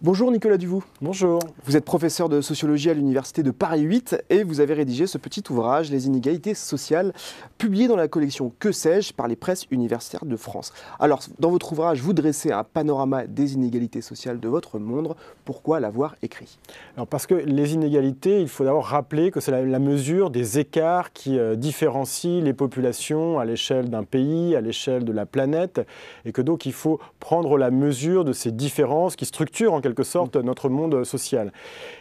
Bonjour Nicolas Duvoux. Bonjour. Vous êtes professeur de sociologie à l'université de Paris 8 et vous avez rédigé ce petit ouvrage, Les inégalités sociales, publié dans la collection Que sais-je par les presses universitaires de France. Alors, dans votre ouvrage, vous dressez un panorama des inégalités sociales de votre monde. Pourquoi l'avoir écrit Alors, parce que les inégalités, il faut d'abord rappeler que c'est la, mesure des écarts qui euh, différencient les populations à l'échelle d'un pays, à l'échelle de la planète, et que donc il faut prendre la mesure de ces différences qui structurent en quelque sorte notre monde social.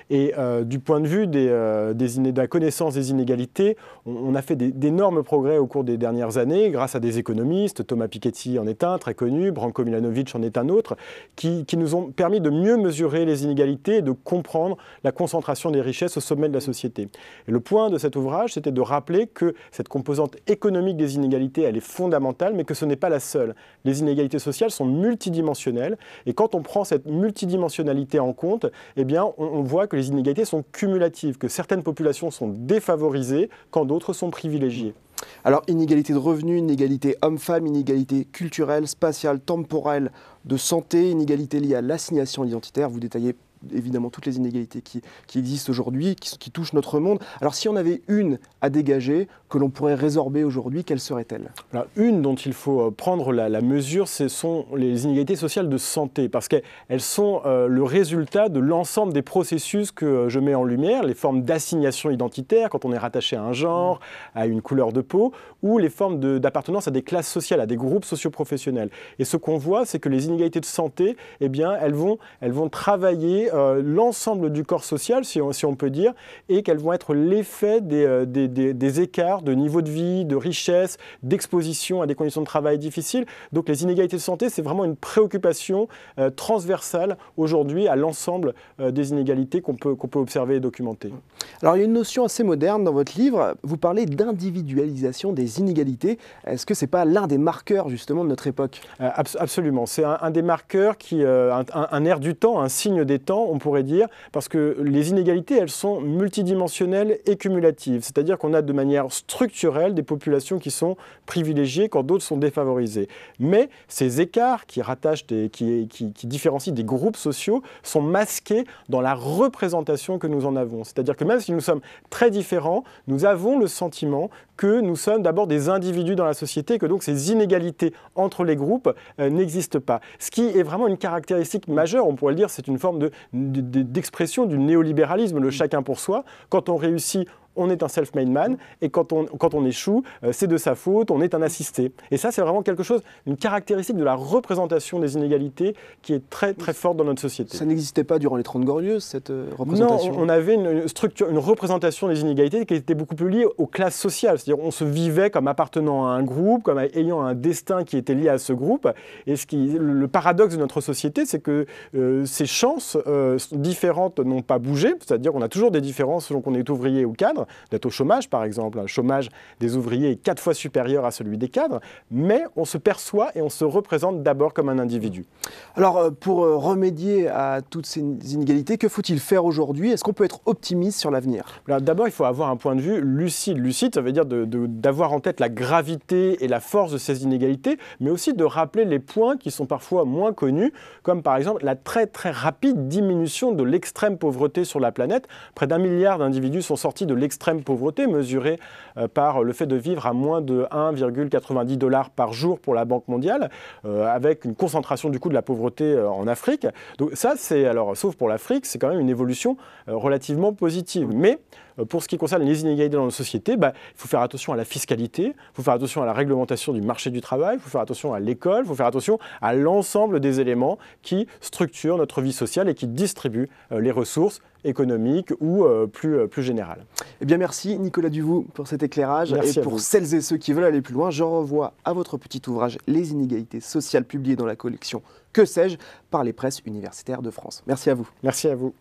Et euh, du point de vue des, euh, des de la connaissance des inégalités, on, a fait d'énormes progrès au cours des dernières années grâce à des économistes, Thomas Piketty en est un très connu, Branko Milanovic en est un autre, qui, nous ont permis de mieux mesurer les inégalités et de comprendre la concentration des richesses au sommet de la société. le point de cet ouvrage, c'était de rappeler que cette composante économique des inégalités, elle est fondamentale, mais que ce n'est pas la seule. Les inégalités sociales sont multidimensionnelles, et quand on prend cette multidimensionnalité, en compte, eh bien, on, voit que les inégalités sont cumulatives, que certaines populations sont défavorisées quand d'autres sont privilégiées. Alors inégalité de revenus, inégalité homme-femme, inégalité culturelle, spatiale, temporelle, de santé, inégalité liée à l'assignation identitaire, vous détaillez évidemment toutes les inégalités qui, qui existent aujourd'hui, qui, touchent notre monde. Alors si on avait une à dégager, que l'on pourrait résorber aujourd'hui, quelle serait-elle Une dont il faut euh, prendre la, mesure, ce sont les inégalités sociales de santé, parce qu'elles sont euh, le résultat de l'ensemble des processus que euh, je mets en lumière, les formes d'assignation identitaire, quand on est rattaché à un genre, à une couleur de peau, ou les formes d'appartenance à des classes sociales, à des groupes socioprofessionnels. Et ce qu'on voit, c'est que les inégalités de santé, eh bien, elles vont, elles vont travailler euh, l'ensemble du corps social, si on, peut dire, et qu'elles vont être l'effet euh, des, écarts de niveau de vie, de richesse, d'exposition à des conditions de travail difficiles. Donc les inégalités de santé, c'est vraiment une préoccupation euh, transversale aujourd'hui à l'ensemble des inégalités qu'on peut, qu'on peut observer et documenter. Alors il y a une notion assez moderne dans votre livre, vous parlez d'individualisation des inégalités. Est-ce que ce n'est pas l'un des marqueurs justement de notre époque Absolument, c'est un, des marqueurs qui, un air du temps, un signe des temps on pourrait dire, parce que les inégalités, elles sont multidimensionnelles et cumulatives. C'est-à-dire qu'on a de manière structurelle des populations qui sont privilégiées quand d'autres sont défavorisées. Mais ces écarts qui, rattachent des, qui, différencient des groupes sociaux sont masqués dans la représentation que nous en avons. C'est-à-dire que même si nous sommes très différents, nous avons le sentiment que nous sommes d'abord des individus dans la société que donc ces inégalités entre les groupes euh, n'existent pas. Ce qui est vraiment une caractéristique majeure, on pourrait le dire, c'est une forme de d'expression du néolibéralisme, le mm. chacun pour soi. Quand on réussit, on est un self-made man, et quand on, quand on échoue, euh, c'est de sa faute, on est un assisté. Et ça, c'est vraiment quelque chose, une caractéristique de la représentation des inégalités qui est très très forte dans notre société. Ça n'existait pas durant les 30 glorieuses, cette euh, représentation Non, on avait une, structure, une représentation des inégalités qui était beaucoup plus liée aux classes sociales, c'est-à-dire on se vivait comme appartenant à un groupe, comme ayant un destin qui était lié à ce groupe, et ce qui, le paradoxe de notre société, c'est que euh, ces chances différentes n'ont pas bougé, c'est-à-dire qu'on a toujours des différences selon qu'on est ouvrier ou cadre, d'être au chômage, par exemple. Le chômage des ouvriers est quatre fois supérieur à celui des cadres, mais on se perçoit et on se représente d'abord comme un individu. Alors, euh, pour euh, remédier à toutes ces inégalités, que faut-il faire aujourd'hui Est-ce qu'on peut être optimiste sur l'avenir D'abord, il faut avoir un point de vue lucide. Lucide, ça veut dire d'avoir en tête la gravité et la force de ces inégalités, mais aussi de rappeler les points qui sont parfois moins connus, comme par exemple la très très rapide diminution de l'extrême pauvreté sur la planète. Près d'un milliard d'individus sont sortis de l'extrême extrême pauvreté, mesurée euh, par le fait de vivre à moins de 1,90 dollars par jour pour la Banque mondiale, euh, avec une concentration du coût de la pauvreté euh, en Afrique. Donc ça, c'est alors, sauf pour l'Afrique, c'est quand même une évolution relativement positive. Mais euh, pour ce qui concerne les inégalités dans nos sociétés, bah, il faut faire attention à la fiscalité, il faut faire attention à la réglementation du marché du travail, il faut faire attention à l'école, il faut faire attention à l'ensemble des éléments qui structurent notre vie sociale et qui distribuent euh, les ressources économiques ou euh, plus, générales. plus Eh bien, merci Nicolas Duvoux pour cet éclairage et pour celles et ceux qui veulent aller plus loin. Je renvoie à votre petit ouvrage Les inégalités sociales publié dans la collection Que sais-je par les presses universitaires de France. Merci à vous. Merci à vous.